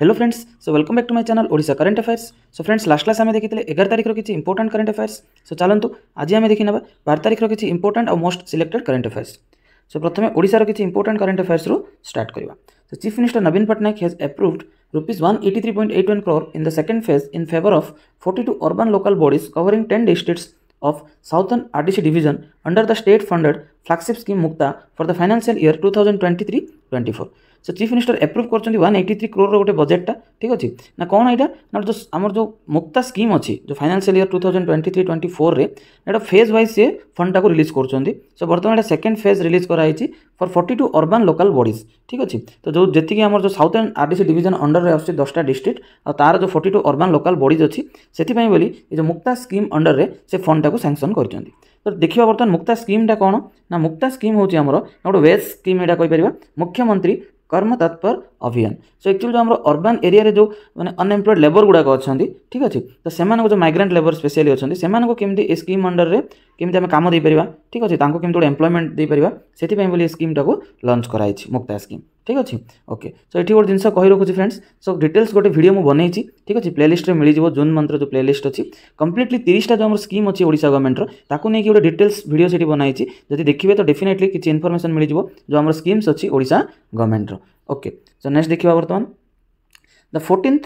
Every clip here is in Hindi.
Hello friends so welcome back to my channel Odisha current affairs so friends last class आम देखते एगार तारिखर किसी इंपोर्टेंट करेन्ट अफेयर्स सो चलतु आज आम देखी ना बार तारिखर किसी इंपोर्टेंट और most selected current affairs so प्रथम ओडार किसी इंपोर्टेंट करेन्ट अफेयर्स स्टार्ट करवा so chief minister Naveen Patnaik has approved rupees one eighty three point eight one crore in the second phase in favour of forty two urban local bodies covering ten districts under the state funded under scheme Mukta funded the scheme Mukta two thousand twenty three twenty four ସେ ଚିଫ୍ ମିନିଷ୍ଟର ଆପ୍ରୁଭ୍ କରୁଛନ୍ତି ୱାନ୍ ଏଇଟି ଥ୍ରୀ କ୍ରୋର୍ର ଗୋଟେ ବଜେଟ୍ଟା ଠିକ୍ ଅଛି ନା କ'ଣ ଏଇଟା ନା ଯେଉଁ ଆମର ଯେଉଁ ମୁକ୍ତା ସ୍କିମ୍ ଅଛି ଯେଉଁ financial year two thousand twenty three twenty ଫୋର୍ରେ ଏଇଟା ଫେଜ୍ ୱାଇଜ୍ ସିଏ ଫଣ୍ଡଟାକୁ ରିଲିଜ୍ କରୁଛନ୍ତି ସୋ ବର୍ତ୍ତମାନ ଏଇଟା ସେକେଣ୍ଡ ଫେଜ୍ ରିଲିଜ୍ କରାଯାଇଛି for forty two urban local bodies ଠିକ୍ ଅଛି ତ ଯେଉଁ ଯେତିକି ଆମର ଯେଉଁ ସାଉଥ୍ ଆଣ୍ଡ ଆର୍ଡିସି ଡିଭିଜନ୍ ଅଣ୍ଡରରେ ଆସୁଛି ଦଶଟା ଡିଷ୍ଟ୍ରିକ୍ଟ ଆଉ ତା'ର ଯେଉଁ forty two urban local bodies ଅଛି ସେଥିପାଇଁ ବୋଲି ଏ ଯେଉଁ ମୁକ୍ତା ସ୍କିମ୍ ଅଣ୍ଡରରେ ସେ ଫଣ୍ଡଟାକୁ ସାଙ୍କସନ୍ କରିଛନ୍ତି ତ ଦେଖିବା ବର୍ତ୍ତମାନ ମୁକ୍ତା ସ୍କିମ୍ଟା କ'ଣ ନା ମୁକ୍ତା ସ୍କିମ୍ ହେଉଛି ଆମର ଗୋଟେ ୱେଜ୍ ସ୍କିମ୍ ଏଇଟା କହିପାରିବା ମୁଖ୍ୟମନ୍ତ୍ରୀ कर्म तत्पर अभियान सो एक्चुअली जो आम अर्बान एरिया जो मैंने अनएम्प्लयड लेबर गुड़ाक अच्छा ठीक अच्छे तो से जो माइग्रांट लेबर स्पेशली अच्छा से स्कीम अंडर में কেমি আমি কাম দিয়ে ঠিক আছে তাঁকু কেমি গোটে এমপ্লয়মেন্ট দিয়ে সেইপাই বলে এই স্কিমটাকে লঞ্চ করা হয়েছে মুক্তা স্কিম ঠিক আছে ওকে সো এটি গোটে জিনিস কই রাখুছি ফ্রেন্ডস সো ডিটেলস গোটে ভিডিও মু বনাইছি ঠিক আছে প্লেলিস্টে মিলিযোগ জুন মন্ত্র যে প্লেলিস্ট অছি কমপ্লিটলি তিরিশটা যে আমার স্কিম অছি ওড়িশা গভর্নমেন্টর তাকে নিয়ে গোটে ডিটেলস ভিডিও সেটি বনাইছি যদি দেখবে তো ডেফিনেটলি কিছু ইনফরমেশন মিলিযোগ যে আমার স্কিমস অছি ওড়িশা গভর্নমেন্টর ওকে সো নেক্সট দেখা বর্তমান দ ফোর্টিন্থ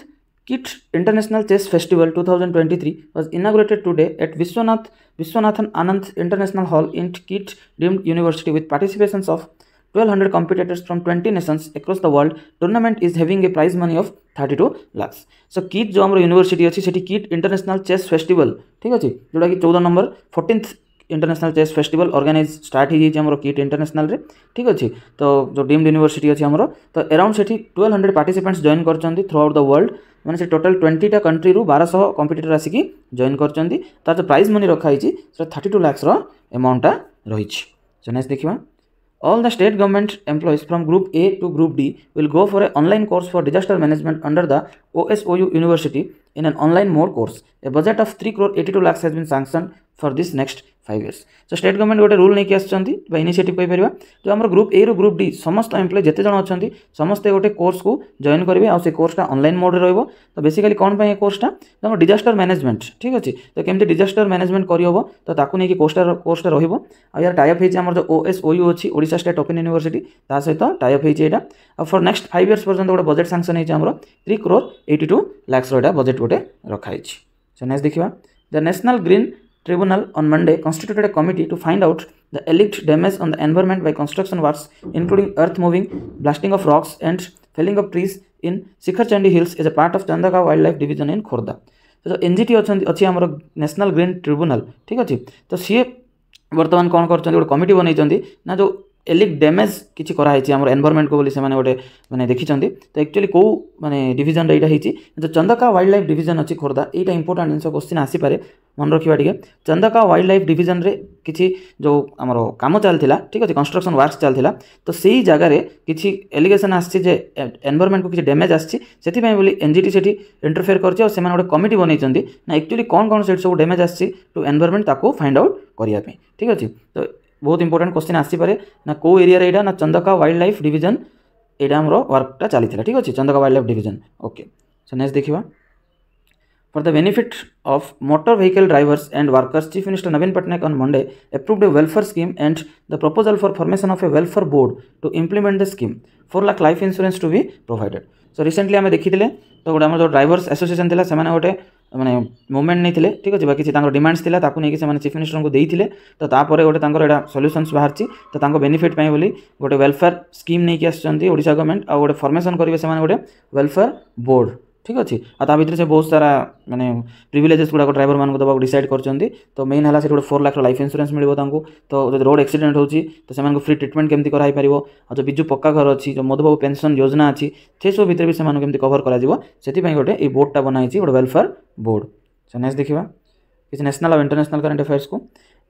KIT International Chess Festival 2023 was inaugurated today at Vishwanath Vishwanathan Anand International Hall in KIT Deemed University with participations of 1200 competitors from 20 nations across the world tournament is having a prize money of 32 lakhs so KIT जो हमर यूनिवर्सिटी अछि सेठी KIT इंटरनेशनल चेस फेस्टिवल ठीक अछि जोटा कि 14 number 14th international chess festival organise start हो जाइए आम किट इंटरनेशनल रे ठीक अच्छे तो जो डीम्ड यूनिवर्सिटी अच्छी आमर तो अराउंड से ट्वेल्व हंड्रेड पार्टिसिपेट्स जॉइन कर थ्रू आउट द वर्ल्ड ମାନେ ସେ ଟୋଟାଲ୍ ଟ୍ୱେଣ୍ଟିଟା କଣ୍ଟ୍ରିରୁ ବାରଶହ କମ୍ପିଟେଟର୍ ଆସିକି ଜଏନ୍ କରିଛନ୍ତି ତା'ର ଯେଉଁ ପ୍ରାଇଜ୍ ମନି ରଖାହେଇଛି ସେଟା ଥାର୍ଟି ଟୁ ଲାକ୍ସର ଏମାଉଣ୍ଟଟା ରହିଛି ସୋ ନେକ୍ସଟ ଦେଖିବା All the state government employees from Group A to Group D will go for an online course for disaster management under the OSOU University in an online mode course. A budget of 3 crore 82 lakhs has been sanctioned for this next five years तो स्टेट गवर्नमेंट गोटे रूल नहीं आसी बा इनिशिएटिव कही पारा आम ग्रुप ए रु ग्रुप डी समस्त एम्प्लय जिते जन अच्छा समस्ते गोटे कोर्स को जॉन करेंगे आ कोर्सटा अनल मोड्रे रोक तो बेसिकाली कौन पर कोर्सटा तो आम डिजास्टर मैनेजमेंट ठीक अच्छे तो कमी डिजास्टर मैनेजमेंट करहब तो नहीं कोर्सटा कोर्सटा रोक यार टाइप होमर जो ओ एस ओयू अच्छी ओडा स्टेट ओपन यूनिवर्सिटी ता सहित टाइप होटा और फर नेक्स्ट फाइव इयर्स पर्यटन गोटे बजेट सांसन होती है होमर three crore eighty two lakhs budget गोटे रखाई सो नेक्स्ट देखा the national green tribunal on Monday constituted a committee to find out the alleged damage on the environment by construction works, including earth moving, blasting of rocks, and felling of trees in Sikharchandi Hills is a part of Chandaka Wildlife Division in Khorda. तो जो एन जी टी अच्छा अच्छी आमर न्यासनाल ग्रीन ट्रिब्यूनाल ठीक अच्छे तो सी बर्तमान कौन कर कमिटी बनई ना जो ଏଲିକ୍ ଡ୍ୟାମେଜ୍ କିଛି କରାହେଇଛି ଆମର ଏନ୍ଭାରମେଣ୍ଟକୁ ବୋଲି ସେମାନେ ଗୋଟେ ମାନେ ଦେଖିଛନ୍ତି ତ ଆକ୍ଚୁଆଲି କେଉଁ ମାନେ ଡିଭିଜନଟା ଏଇଟା ହେଇଛି ତ ଚନ୍ଦକା ୱାଇଲ୍ଡ ଲାଇଫ୍ ଡିଭିଜନ ଅଛି ଖୋର୍ଦ୍ଧା ଏଇଟା ଇମ୍ପୋର୍ଟାଣ୍ଟ ଜିନିଷ କୋଶ୍ଚିନ୍ ଆସିପାରେ ମନେ ରଖିବା ଟିକେ ଚନ୍ଦକା ୱାଇଲ୍ଡ ଲାଇଫ୍ ଡିଭିଜନରେ କିଛି ଯେଉଁ ଆମର କାମ ଚାଲିଥିଲା ଠିକ୍ ଅଛି କନଷ୍ଟ୍ରକ୍ସନ୍ ୱାର୍କସ୍ ଚାଲିଥିଲା ତ ସେଇ ଜାଗାରେ କିଛି ଏଲିଗେସନ୍ ଆସିଛି ଯେ ଏନ୍ଭାରମେଣ୍ଟକୁ କିଛି ଡ୍ୟାମେଜ୍ ଆସିଛି ସେଥିପାଇଁ ବୋଲି ଏନ୍ ଜି ଟି ସେଠି ଇଣ୍ଟରଫେୟାର କରିଛି ଆଉ ସେମାନେ ଗୋଟେ କମିଟି ବନେଇଛନ୍ତି ନା ଆକ୍ଚୁଆଲି କ'ଣ କ'ଣ ସେଠି ସବୁ ଡ୍ୟାମେଜ୍ ଆସିଛି ଟୁ ଏନ୍ଭାରମେଣ୍ଟ ତାକୁ ଫାଇଣ୍ଡ ଆଉଟ୍ କରିବା ପାଇଁ ଠିକ୍ ଅଛି ତ बहुत इंपोर्टां क्वेश्चन आसपे ना कौ एरिया यहाँ ना चंदका वाइल्ड लाइफ डिजन यहाँ आम वर्कटा चली था ठीक अच्छे Chandaka wild life division okay so next देखा for the benefit of motor vehicle drivers and workers chief minister Naveen Patnaik on Monday approved a welfare scheme and the proposal for formation of a welfare board to implement the scheme four lakh life insurance to भी प्रोभाइडेड सो रिसेंटली आम देखी तो गोटे जो ड्राइवर्स एसोसीएसन थी से गोटे ମାନେ ମୁଭମେଣ୍ଟ ନେଇଥିଲେ ଠିକ୍ ଅଛି ବା କିଛି ତାଙ୍କର ଡିମାଣ୍ଡସ୍ ଥିଲା ତାକୁ ନେଇକି ସେମାନେ ଚିଫ୍ ମିନିଷ୍ଟରଙ୍କୁ ଦେଇଥିଲେ ତ ତାପରେ ଗୋଟେ ତାଙ୍କର ଏଇଟା ସଲ୍ୟୁସନ୍ସ ବାହାରିଛି ତ ତାଙ୍କ ବେନିଫିଟ୍ ପାଇଁ ବୋଲି ଗୋଟେ ୱେଲଫେୟାର ସ୍କିମ୍ ନେଇକି ଆସିଛନ୍ତି ଓଡ଼ିଶା ଗଭର୍ଣ୍ଣମେଣ୍ଟ ଆଉ ଗୋଟେ ଫର୍ମେସନ୍ କରିବେ ସେମାନେ ଗୋଟେ ୱେଲଫେୟାର ବୋର୍ଡ଼ ঠিক ଅଛି ଆଉ ତା ଭିତରେ ସେ ବହୁତ ସାରା ମାନେ ପ୍ରିଭିଲେଜେସ୍ ଗୁଡ଼ାକ ଡ୍ରାଇଭର ମାନଙ୍କୁ ଦେବାକୁ ଡିସାଇଡ଼ କରିଛନ୍ତି ତ ମେନ୍ ହେଲା ସେଠି ଗୋଟେ ଫୋର୍ ଲାକ୍ଷର ଲାଇଫ୍ ଇନ୍ସୁରାନ୍ସ ମିଳିବ ତାଙ୍କୁ ତ ଯଦି ରୋଡ଼ ଆକ୍ସିଡେଣ୍ଟ ହେଉଛି ତ ସେମାନଙ୍କୁ ଫ୍ରି ଟ୍ରିଟମେଣ୍ଟ କେମିତି କରାଯାଇପାରିବ ଆଉ ଯେଉଁ ବିଜୁ ପକ୍କା ଘର ଅଛି ଯେଉଁ ମଧୁବାବୁ ପେନ୍ସନ୍ ଯୋଜନା ଅଛି ସେସବୁ ଭିତରେ ବି ସେମାନଙ୍କୁ କେମିତି କଭର କରାଯିବ ସେଥିପାଇଁ ଗୋଟେ ଏଇ ବୋର୍ଡ଼ଟା ବନାହେଇଛି ଗୋଟେ ୱେଲଫେୟାର ବୋର୍ଡ଼ ସୋ ନେକ୍ସଟ ଦେଖିବା କିଛି ନ୍ୟାସନାଲ୍ ଆଉ ଇଣ୍ଟରନ୍ୟାସନାଲ୍ କରେଣ୍ଟ ଆଫେୟାର୍ସକୁ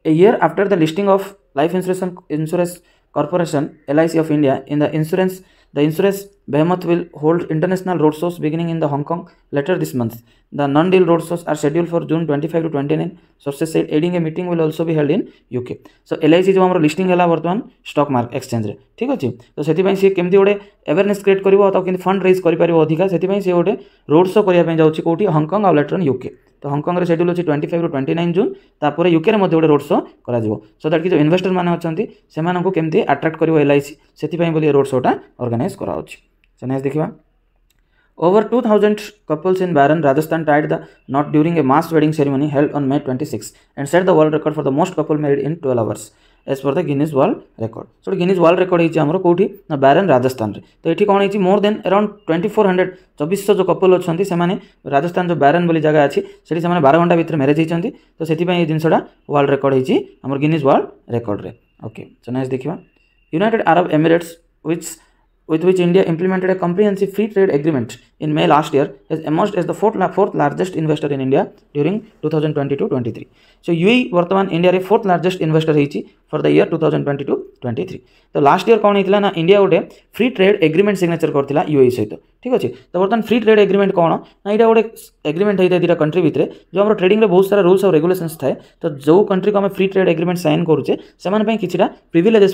a year after the listing of life insurance insurance corporation LIC of India in the insurance The insurance behemoth will hold international roadshows beginning in the Hong Kong later this month. The non-deal roadshows are scheduled for June 25 to 29. Sources said adding a meeting will also be held in UK. So LIC जो हमरो लिस्टिंग हला वर्तमान स्टॉक मार्केट एक्सचेंज रे ठीक अछि तो सेति पई से केमति ओडे अवेयरनेस क्रिएट करिवो अथवा केमति फंड रेज करि परिवो अधिका सेति पई से ओडे रोड शो करिया पई जाउछि कोठी हांगकांग आ लेटर यूके तो हंगकंग सेड्यूल अच्छे ट्वेंटी फाइव रू ट्वेंटी नाइन जून तपर युके गोटे रोड शो कर सो दैट कि जो इनभेस्टर मैंने अच्छा से कमी आट्राक्ट कर एल आई सी से रोड शोटा अर्गानाइज कराऊँ से देखा over two thousand couples in Baran Rajasthan tied the knot during a mass wedding ceremony held on May twenty six and set the world record for the most couple married in twelve hours as per the Guinness world record so Guinness world record होमर कौटी ना बारेन राजस्थान में तो ये कौन है more than around twenty four hundred चौबीस जो कपल अच्छा से राजस्थान जो बारेन बोली जगह अच्छी से बार घंटा भितर मेरेज होती तो से जिनसा वर्ल्ड रेकर्ड होमर गिनिज वर्ल्ड रेकर्ड में ओके सो नेक्स देखा United Arab Emirates which With which India implemented a free trade trade in May last year year, has as the fourth fourth la fourth in India during two during twenty two twenty three सो यू के इंडिया largest investor है इसी for the year two thousand twenty two twenty three तो लास्ट इयर कौन होता ना इंडिया गोटे फ्री ट्रेड एग्रीमेंट सिग्नेचर करता यूए सहित ठीक अच्छे तो बर्तन फ्री ट्रेड एग्रीमेंट कौन ना यहाँ गोटे एग्रीमेंट होता है दुटा कंट्री भितर जो आम ट्रेड में बहुत सारा रूल्स और रेगुलेसन था तो जो कंट्री को आम फ्री ट्रेड एग्रीमेंट सैन करुचे से किटा प्रिभिलेजेस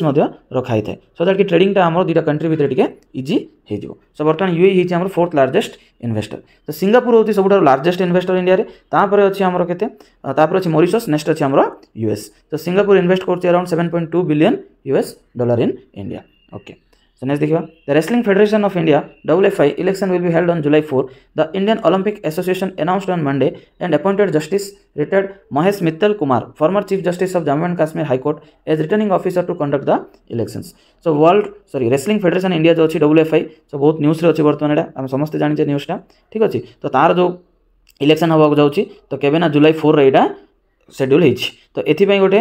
रखाई थे सो दैट कि ट्रेडिंग आम दुटा कंट्री भितर टे इजी हो सो बर्तमान यूए हो फोर्थ लार्जेस्ट इनभेस्टर तो सिंगापुर होती सब लार्जेस्ट इनभेस्टर इंडिया में तापर अच्छे आम के मरीस नेक्स्ट अच्छे आम यूएस तो सिंगापुर इनभेस्ट कर 7.2 billion US dollar in India. Okay. So next देखिए the Wrestling Federation of India WFI election will be held on July 4. The Indian Olympic Association announced on Monday and appointed Justice retired Mahesh Mittal Kumar, former Chief Justice of Jammu and Kashmir High Court, as returning officer to conduct the elections. So World sorry Wrestling Federation India जो अच्छी WFI so बहुत news रे अच्छी वर्तमान एटा हम समस्त जानी जे news टा ठीक अछि तो तार जो इलेक्शन हवा जाउची तो केबे ना जुलाई 4 रे एटा ସେଡ୍ୟୁଲ୍ ହେଇଛି ତ ଏଥିପାଇଁ ଗୋଟେ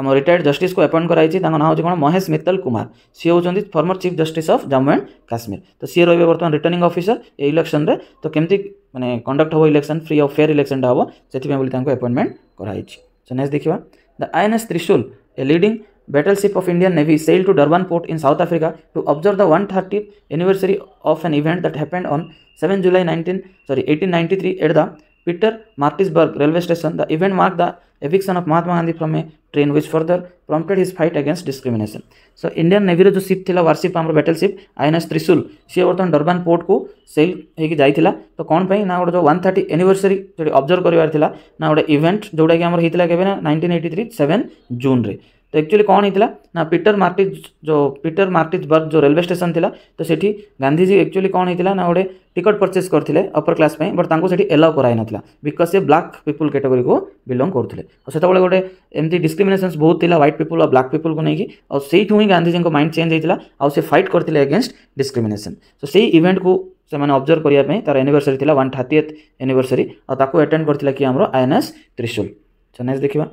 ଆମ ରିଟାୟାର୍ଡ଼ ଜଷ୍ଟିସ୍କୁ ଆପଏଣ୍ଟ କରାଯାଇଛି ତାଙ୍କ ନାଁ ହେଉଛି କ'ଣ ମହେଶ ମିତ୍ତଲ କୁମାର ସିଏ ହେଉଛନ୍ତି former chief justice of Jammu and Kashmir ତ ସିଏ ରହିବେ ବର୍ତ୍ତମାନ ରିଟର୍ଣ୍ଣିଂ ଅଫିସର ଏ ଇଲେକ୍ସନରେ ତ କେମିତି ମାନେ କଣ୍ଡକ୍ଟ ହେବ ଇଲେକ୍ସନ୍ ଫ୍ରି ଅଫ୍ ଫେୟାର ଇଲେକ୍ସନଟା ହେବ ସେଥିପାଇଁ ବୋଲି ତାଙ୍କୁ ଆପଏଣ୍ଟମେଣ୍ଟ କରାଯାଇଛି ସୋ ନେକ୍ସଟ ଦେଖିବା the INS Trishul a leading battleship of Indian Navy sailed to Durban port in South Africa to observe the 130th anniversary of an event that happened on 7 July 19 sorry 1893 at the Peter Martisburg railway station, the event marked the eviction of Mahatma Gandhi from a train, which further prompted his fight against discrimination. So, Indian Navy जो ship थिला वारशिप आमर battle ship INS त्रिशूल सी बर्तमान डरबान पोर्ट को सेल होगी जाइला तो कौन पाई ना गोटे जो वन थर्टी एनिवर्सरी जो ऑब्जर्व करार ना गोटे इवेंट जोटा कि आमर होता है nineteen eighty three seven June रे तो एक्चुअली कौन होता ना पीटर मार्टिज जो पीटर मार्टिज बर्ग जो रेलवे स्टेशन थी तो से गांधीजी एक्चुअली कौन होता ना गोटे टिकट परचेज करते अपर क्लास में बट तक एलाउ कराई ना बिकज से ब्लाक पीपुल कैटेगोरी को बिलंग करते से गोटे एमती डिस्क्रिमेसन बहुत थी व्हाइट पीपुल और ब्लाक पीपुल को नहीं और से ही गांधीजी माइंड चेंज होता आउ से फाइट करते एगेन्स्ट डिस्क्रिमेसन सो से इवेंट को से अब्जर्व करने तार anniversary one thirty eighth anniversary और एटेड करके कि आम एस त्रिशूल सो नेक्स्ट देखा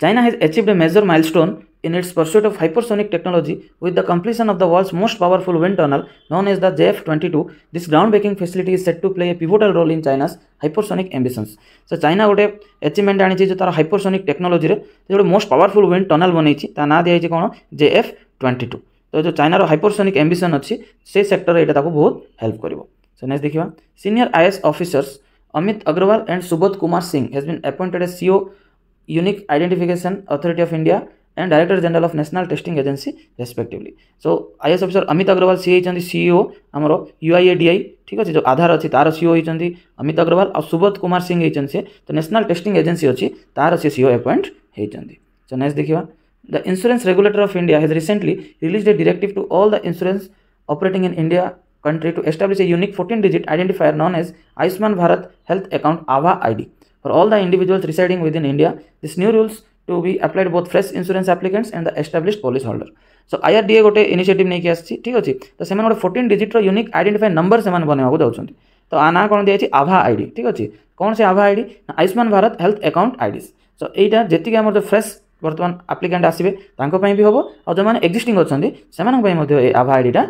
China has achieved a major milestone in its pursuit of hypersonic technology with the completion of the world's most powerful wind tunnel known as the JF-22. This groundbreaking facility is set to play a pivotal role in China's hypersonic ambitions. So China have achievement and जो ତାର hypersonic technology ରେ जो most powerful wind tunnel one ତା ନାଁ ଦିଆଯାଇଛି କ'ଣ JF-22. So जो hypersonic ambition ଆମ୍ବିସନ୍ ଅଛି sector ସେକ୍ଟରରେ ଏଇଟା ତାକୁ help. ହେଲ୍ପ କରିବ ସୋ ନେକ୍ସଟ ଦେଖିବା senior IS officers Amit Agarwal and Subodh Kumar Singh has been appointed as CEO. Unique identification authority of India and director general of national testing agency respectively so I S officer Amit Agarwal सी होती सीईओ आम यूआईएडीआई ठीक अच्छे जो आधार अच्छी तार सीओ होती अमित अग्रवाल और सुबोध कुमार सिंह होती सी तो नेशनल टेस्टिंग एजेंसी अच्छी तार सी सीओ एपॉइंट होती सो नेक्स्ट देखा the insurance regulator of India has recently release the directive to all the insurance operating in India country to establish a unique fourteen digit identifier known as Ayushman Bharat health account Abha ID For all the individuals residing within India, this new rules to be applied both fresh insurance applicants and the established policy holder. So I R DA गोटे इनिशिएटिव नहीं आसी ठीक अच्छे तो से गोटे fourteen digit unique identify number से बनवाक जाऊँ तो आ ना कौन दिखाई आभा आईडी ठीक अच्छे कौन से Abha ID Ayushman Bharat health account ID so यहाँ जी आम जो फ्रेश बर्तमान आप्लिकांट आसवे भी हम और जो एक्जिस्टिंग अच्छा से आभा आईडीटा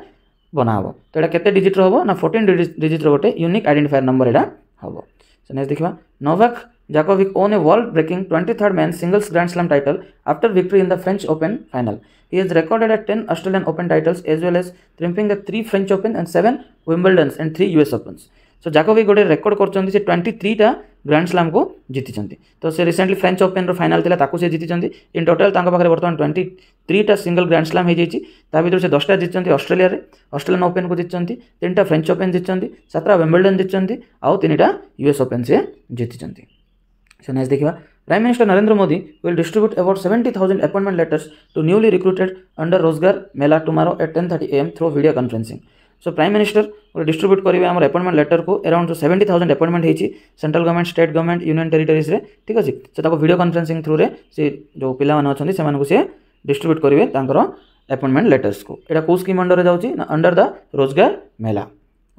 बनाहे तो यहाँ के डिजिट्र हम ना फोर्टन डिजिट्र गोटे यूनिक आइडेंटिफायर नंबर यहाँ हम तो नेक्स्ट देखा Novak Djokovic won a world breaking twenty third man singles grand slam title after victory in the French Open final he is recorded at ten Australian Open titles as well as triumphing the three French Open and seven Wimbledon and three US Open so Djokovic गोटे रेकर्ड करते ट्वेंटी थ्रीटा ग्रांड स्लाम को जीति तो से रिसेंटली फ्रेंच ओपन रैनाल थी सी जीति इन टोटाल पाखे बर्तमान ट्वेंटी थ्रीटा सिंगल ग्रांड स्लाम होता भितर से दसटा जीति अस्ट्रेलिया अस्ट्रेलियान ओपन को जीति तीन टा फ्रेंच ओपन जीति सतटा वेम्बलडन जीति आनिटा यूएस ओपन से जीति सो नेक्स देखा prime minister Narendra Modi will distribute about seventy thousand appointment letters to newly recruited under Rozgar Mela tomorrow at ten thirty AM through video conferencing so prime minister ଗୋଟେ ଡିଷ୍ଟ୍ରିବ୍ୟୁଟ୍ କରିବେ ଆମର ଆପଏଣ୍ଟମେଣ୍ଟ ଲେଟରକୁ ଆରାଉଣ୍ଡ ସେଭେଣ୍ଟି ଥାଉଜେଣ୍ଡ ଆପଏଣ୍ଟମେଣ୍ଟ ହେଇଛି central government state government union ଟେରିଟୋରିଜ୍ରେ ଠିକ୍ ଅଛି ସେ ତାକୁ ଭିଡ଼ିଓ କନଫରେନ୍ସିଂ ଥ୍ରୁରେ ସେ ଯେଉଁ ପିଲାମାନେ ଅଛନ୍ତି ସେମାନଙ୍କୁ ସେ ଡିଷ୍ଟ୍ରିବ୍ୟୁଟ୍ କରିବେ ତାଙ୍କର ଆପଏଣ୍ଟମେଣ୍ଟ ଲେଟର୍ସକୁ ଏଇଟା କେଉଁ ସ୍କିମ୍ ଅଣ୍ଡରରେ ଯାଉଛି ନା ଅଣ୍ଡର ଦ ରୋଜଗାର ମେଲା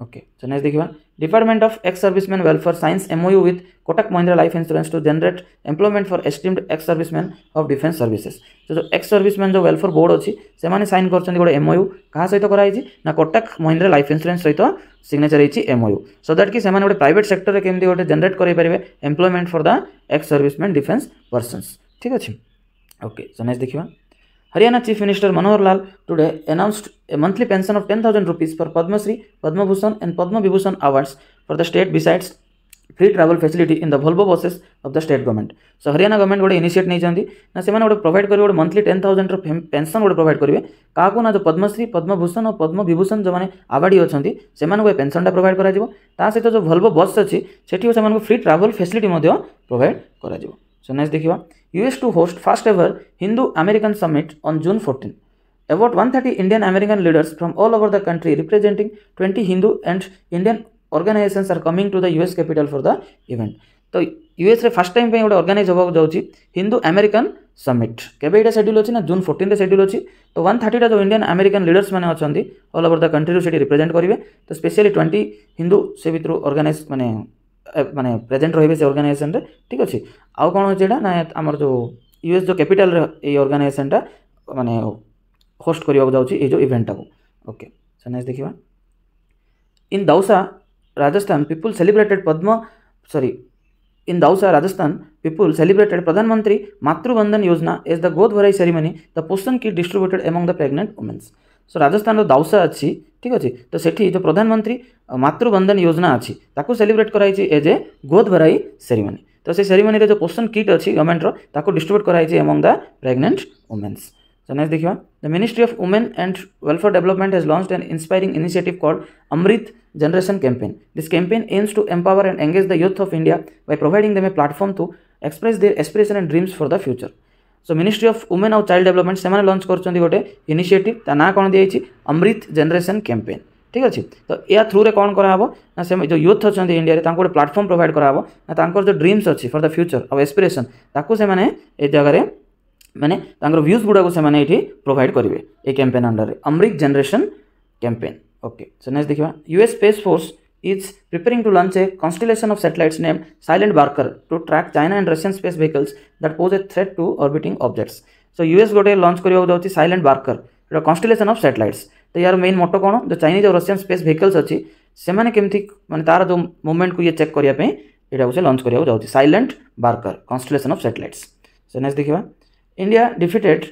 ଓକେ ସେ ନେକ୍ସଟ ଦେଖିବା Department of Ex-Servicemen Welfare Science MOU with Kotak Mahindra Life Insurance to generate employment for esteemed ex-servicemen of Defence Services. So, जो ex-servicemen जो welfare board अच्छी से माने sign करचंदी गोटे MOU कहाँ सहित कराई ना Kotak Mahindra Life Insurance सहित signature ହେଇଛି MOU. So that कि से माने गोटे private sector रे केमती गोटे generate करै परिबे employment for the ex-servicemen defense persons. ठीक अछि ओके सो नेक्स्ट देखिबा Haryana Chief Minister Manohar Lal today announced a monthly pension of 10,000 rupees for Padma Shri, Padma Bhushan and Padma Vibhushan awards for the state besides free travel facility in the Volvo buses of the state government. So Haryana government ଗୋଟେ initiate ନେଇଛନ୍ତି ନା ସେମାନେ ଗୋଟେ provide କରିବେ ଗୋଟେ monthly 10000 ର pension ଗୋଟେ provide କରିବେ କାହାକୁ ନା ଯୋଉ ପଦ୍ମଶ୍ରୀ ପଦ୍ମଭୂଷଣ ଆଉ ପଦ୍ମବିଭୂଷଣ ଯୋଉମାନେ ଆୱାର୍ଡି ଅଛନ୍ତି ସେମାନଙ୍କୁ ଏ ପେନ୍ସନଟା ପ୍ରୋଭାଇଡ଼ କରାଯିବ ତା ସହିତ ଯୋଉ ଭଲଭୋ ବସ୍ ଅଛି ସେଠି ସେମାନଙ୍କୁ ଫ୍ରି ଟ୍ରାଭେଲ୍ ଫେସିଲିଟି ମଧ୍ୟ ପ୍ରୋଭାଇଡ଼ କରାଯିବ ସୋ ନେକ୍ସଟ ଦେଖିବା US to host first ever Hindu American Summit on June 14. About 130 Indian American leaders from all over the country representing 20 Hindu and Indian organizations are coming to the US capital for the event. ତ ୟୁଏସ୍ରେ ଫାର୍ଷ୍ଟ ଟାଇମ୍ ପାଇଁ ଗୋଟେ ଅର୍ଗାନାଇଜ୍ ହେବାକୁ ଯାଉଛି ହିନ୍ଦୁ ଆମେରିକାନ୍ ସମିଟ୍ କେବେ ଏଇଟା ସେଡ୍ୟୁଲ୍ ଅଛି ନା ଜୁନ୍ ଫୋର୍ଟିନ୍ରେ ସେଡ୍ୟୁଲ୍ ଅଛି ତ ୱାନ୍ ଥାର୍ଟିଟା ଯେଉଁ ଇଣ୍ଡିଆନ୍ ଆମେରିକାନ୍ ଲିଡର୍ସମାନେ ଅଛନ୍ତି ଅଲ୍ ଓଭର୍ ଦ କଣ୍ଟ୍ରିରୁ ସେଠି ରିପ୍ରେଜେଣ୍ଟ କରିବେ ତ ସ୍ପେଶିଆଲି ଟ୍ୱେଣ୍ଟି ହିନ୍ଦୁ ସେ ଭିତରୁ ଅର୍ଗାନାଇଜ୍ ମାନେ मानते प्रेजेन्ट रही है से अर्गानाइजेसन ठीक अच्छे आउ कौन होता ना आम जो यूएस जो कैपिटाल ये अर्गानाइजेसन टाइम मानने होस्ट करवाक जाऊँगी ये इवेंटा को ओके देखा in Dausa Rajasthan people celebrated पद्म सरी in Dausa Rajasthan people celebrated Pradhanmantri Matru Vandana योजना एज द गोद भराई सेरिमनी द पोषण की distributed among the pregnant women's so Rajasthan Dausa अच्छी ठीक अच्छे तो सेठी जो प्रधानमंत्री मातृवंदन योजना अच्छी ताको सेलिब्रेट कर एज ए गोद भराई सेरिमनी तो से सेरिमनी जो पोषण किट अच्छी गवर्नमेंट रखा डिस्ट्रब्यूट कराई एमंग द प्रेगनेंट वुमेन्स तो नेक्स्ट देखा the ministry of women and welfare development has launch and इनपायरी initiative called Amrit generation campaign this campaign aims to empower and engage the youth of India by providing them a platform to express their expression and dreams for the future so ministry of women ଆଉ ଚାଇଲ୍ଡ ଡେଭଲପମେଣ୍ଟ ସେମାନେ ଲଞ୍ଚ କରୁଛନ୍ତି ଗୋଟେ ଇନିସିଏଟିଭ୍ ତା ନାଁ କ'ଣ ଦିଆଯାଇଛି ଅମୃତ ଜେନେରେସନ୍ କ୍ୟାମ୍ପେନ୍ ଠିକ୍ ଅଛି ତ ଏହା ଥ୍ରୁରେ କ'ଣ କରାହେବ ନା ସେ ଯେଉଁ ୟୁଥ୍ ଅଛନ୍ତି ଇଣ୍ଡିଆରେ ତାଙ୍କୁ ଗୋଟେ ପ୍ଲାଟଫର୍ମ ପ୍ରୋଭାଇଡ଼ କରାହେବ ନା ତାଙ୍କର ଯେଉଁ ଡ୍ରିମ୍ସ ଅଛି ଫର୍ ଦ ଫ୍ୟୁଚର୍ ଆଉ ଏସ୍ପିରେସନ୍ ତାକୁ ସେମାନେ ଏ ଜାଗାରେ ମାନେ ତାଙ୍କର ଭ୍ୟୁଜ୍ ଗୁଡ଼ାକୁ ସେମାନେ ଏଠି ପ୍ରୋଭାଇଡ଼ କରିବେ ଏ କ୍ୟାମ୍ପେନ୍ ଅଣ୍ଡରରେ Amrit generation campaign okay so next ଦେଖିବା US space force is preparing to launch a constellation of satellites named Silent Barker to track China and Russian space vehicles that pose a threat to orbiting objects. So US गोटे लॉन्च କରିବାକୁ ଯାଉଛି ସାଇଲେଣ୍ଟ ବାର୍କର ଏଇଟା କନଷ୍ଟେଲେସନ୍ ଅଫ୍ ସାଟେଲାଇଟ୍ସ ତ ଏହାର ମେନ୍ ମୋଟୋ କ'ଣ ଯେଉଁ ଚାଇନିଜ୍ ଆଉ ରସିଆନ୍ ସ୍ପେସ୍ ଭେହିକଲ୍ସ ଅଛି ସେମାନେ କେମିତି ମାନେ ତା'ର ଯେଉଁ ମୁଭମେଣ୍ଟକୁ ଇଏ ଚେକ୍ କରିବା ପାଇଁ ଏଇଟାକୁ ସେ ଲଞ୍ଚ କରିବାକୁ ଯାଉଛି ସାଇଲେଣ୍ଟ ବାର୍କର କନଷ୍ଟେଲେସନ୍ ଅଫ୍ ସାଟେଲାଇଟ୍ସ ସେ ନେକ୍ସଟ ଦେଖିବା India defeated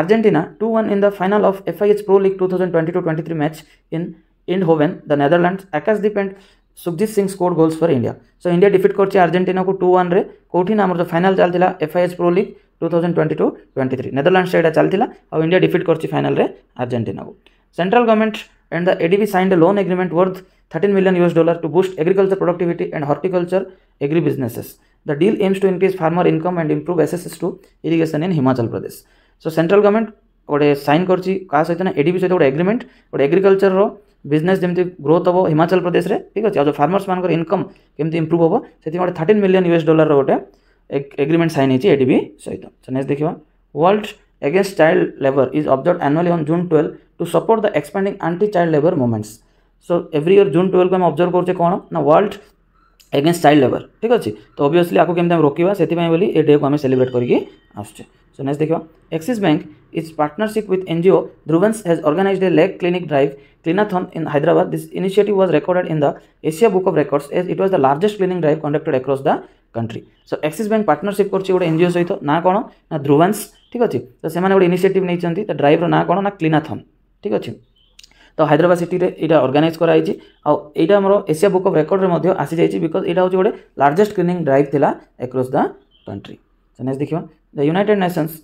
Argentina two one in the final of FIH pro league two thousand twenty two twenty three match in इन होवेन the Netherland Akashdeep Sukhjeet Singh scored goals for India so India defeat कर आर्जेटना को टू वन्रे कौटी आम फाइनाल चलता FIH pro league two thousand twenty two twenty three India defeat करती फाइनाल रे को central government and the ADB sign A loan agreement worth thirteen million US dollar to boost agriculture productivity and horticulture agri businesses the deal aims to increase farmer income and improve access to irrigation in Himachal Pradesh so central government गोटे सैन करना एडीबी सहित गोटे एग्रीमेंट गोटे एग्रिकल्चर ବିଜନେସ୍ ଯେମିତି ଗ୍ରୋଥ୍ ହେବ ହିମାଚଳ ପ୍ରଦେଶରେ ଠିକ୍ ଅଛି ଆଉ ଯେଉଁ ଫାର୍ମର୍ସମାନଙ୍କର ଇନକମ୍ କେମିତି ଇମ୍ପ୍ରୁଭ୍ ହେବ ସେଥିପାଇଁ ଗୋଟେ ଥାର୍ଟିନ୍ ମିଲିୟନ୍ ୟୁଏସ୍ ଡଲାର୍ର ଗୋଟେ ଏଗ୍ରିମେଣ୍ଟ ସାଇନ୍ ହେଇଛି ଏଡିବି ସହିତ ସୋ ନେକ୍ସଟ ଦେଖିବା world against child labour is observe annually on June twelve to support the expanding anti child labour movements so every year June ଟୁଏଲ୍ଭକୁ ଆମେ ଅବଜର୍ଭ କରୁଛେ କ'ଣ ନା ୱାର୍ଲଡ ଏଗେନ୍ଷ୍ଟ ଚାଇଲ୍ଡ ଲେବର ଠିକ୍ ଅଛି ତ ଅବଭିୟସ୍ଲି ଆକୁ କେମିତି ଆମେ ରୋକିବା ସେଥିପାଇଁ ବୋଲି ଏ ଡେକୁ ଆମେ ସେଲିବ୍ରେଟ୍ କରିକି ଆସୁଛେ ସୋ ନେକ୍ସଟ ଦେଖିବା Axis bank its partnership with NGO Druvans has organized a lake clinic drive cleanathon in Hyderabad. This initiative was recorded in the Asia Book of Records as it was the largest cleaning drive conducted across the country so Axis bank partnership करुच्ची गोटे एनजीओ सहित ना कौन ना ध्रुवांस ठीक अच्छे तो से गोटे इनिशिएटिव नहीं ड्राइव्र ना कौन ना क्लीनाथन ठीक अच्छे तो हाइद्राबाद सिटी यहाँ अर्गानाइज कराई आईटा आम एशिया बुक अफ रेकर्ड आसी जाइए बिकज यहाँ हूँ गोटे लार्जेस्ट क्लीनिंग ड्राइव थी across the country so next देखा the United Nations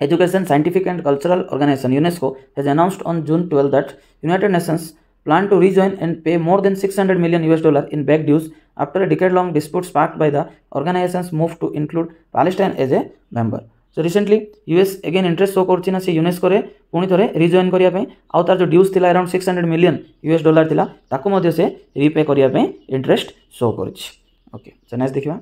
Education, Scientific and Cultural Organization UNESCO has announced on June 12 that United Nations plan to rejoin and pay more than 600 million US dollar in back dues after a decade-long dispute sparked by the organization's move to include Palestine as a member. So recently US again interest show करुच्ची ना से यूनेस्को रे पुणी थरे रिजॉइन करिया पे आउ तार जो ड्यूज थिला अराउंड 600 मिलियन यूएस डॉलर थिला ताको मध्ये से रिपे करिया पे इंटरेस्ट शो करुच्ची ओके सो नेक्स्ट देखिबा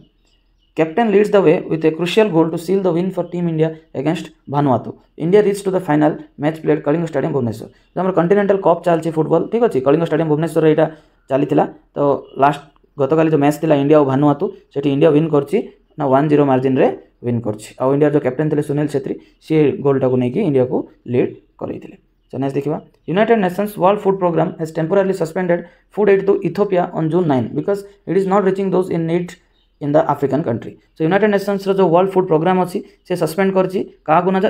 Captain leads the way with a crucial goal to seal the win for Team India against Vanuatu. India reached to the final match played Kalinga Stadium Bhubaneswar. ଆମର କଣ୍ଟିନେଣ୍ଟାଲ କପ୍ ଚାଲିଛି ଫୁଟବଲ ଠିକ୍ ଅଛି କଳିଙ୍ଗ ଷ୍ଟାଡିୟମ୍ ଭୁବନେଶ୍ୱର ଏଇଟା ଚାଲିଥିଲା ତ ଲାଷ୍ଟ ଗତକାଲି ଯେଉଁ ମ୍ୟାଚ୍ ଥିଲା ଇଣ୍ଡିଆ ଓ ଭାନୁଆତୁ ସେଠି ଇଣ୍ଡିଆ ୱିନ୍ କରିଛି ନା ୱାନ୍ ଜିରୋ ମାର୍ଜିନ୍ରେ ୱିନ୍ କରିଛି ଆଉ ଇଣ୍ଡିଆର ଯେଉଁ କ୍ୟାପ୍ଟେନ୍ ଥିଲେ ସୁନୀଲ ଛେତ୍ରୀ ସିଏ ଗୋଲ୍ଟାକୁ ନେଇକି ଇଣ୍ଡିଆକୁ ଲିଡ୍ କରେଇଥିଲେ ସୋ ନେକ୍ସଟ ଦେଖିବା United Nations world food programme has temporarily suspended food aid to Ethiopia on June nine because it is not reaching those in need in the African country so United ନେସନ୍ସର ଯେଉଁ ୱାର୍ଲଡ ଫୁଡ୍ ପ୍ରୋଗ୍ରାମ୍ ଅଛି ସେ ସସ୍ପେଣ୍ଡ କରିଛି କାହାକୁ ନା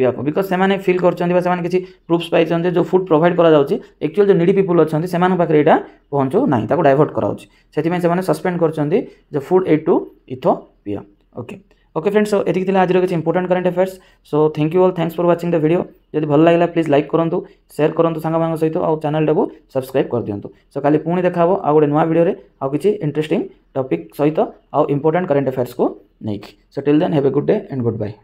ପିଆକୁ ବିକଜ ସେମାନେ ଫିଲ୍ କରିଛନ୍ତି ବା ସେମାନେ କିଛି ପ୍ରୁଫ୍ସ ପାଇଛନ୍ତି ଯେଉଁ ଫୁଡ୍ ପ୍ରୋଭାଇଡ଼ କରାଯାଉଛି ଆକ୍ଚୁଆଲି ଯେଉଁ ନିଡି ପିପୁଲ୍ ଅଛନ୍ତି ସେମାନଙ୍କ ପାଖରେ ଏଇଟା ପହଞ୍ଚୁ ନାହିଁ ତାକୁ ଡାଇଭର୍ଟ କରାଯାଉଛି ସେଥିପାଇଁ ସେମାନେ ସସ୍ପେଣ୍ଡ କରୁଛନ୍ତି ଯେ ଫୁଡ୍ ଏଡ୍ ଟୁ ଇଥୋ Ethiopia okay okay friends so एति आज किसी important current affairs so thank you all thanks for watching the video जब भल लगे प्लीज लाइक करूँ सेयर करूँ सांग सहित आ चेल्टा को सब्सक्राइब कर दिंतु सो का पुणी देखा आ गए नुआ भिडियो आउ किसी इंटरेस्ट टपिक सहित आउ इंपोर्टां करेन्ट एफेयर्स को लेकिन so till then have a good day and good bye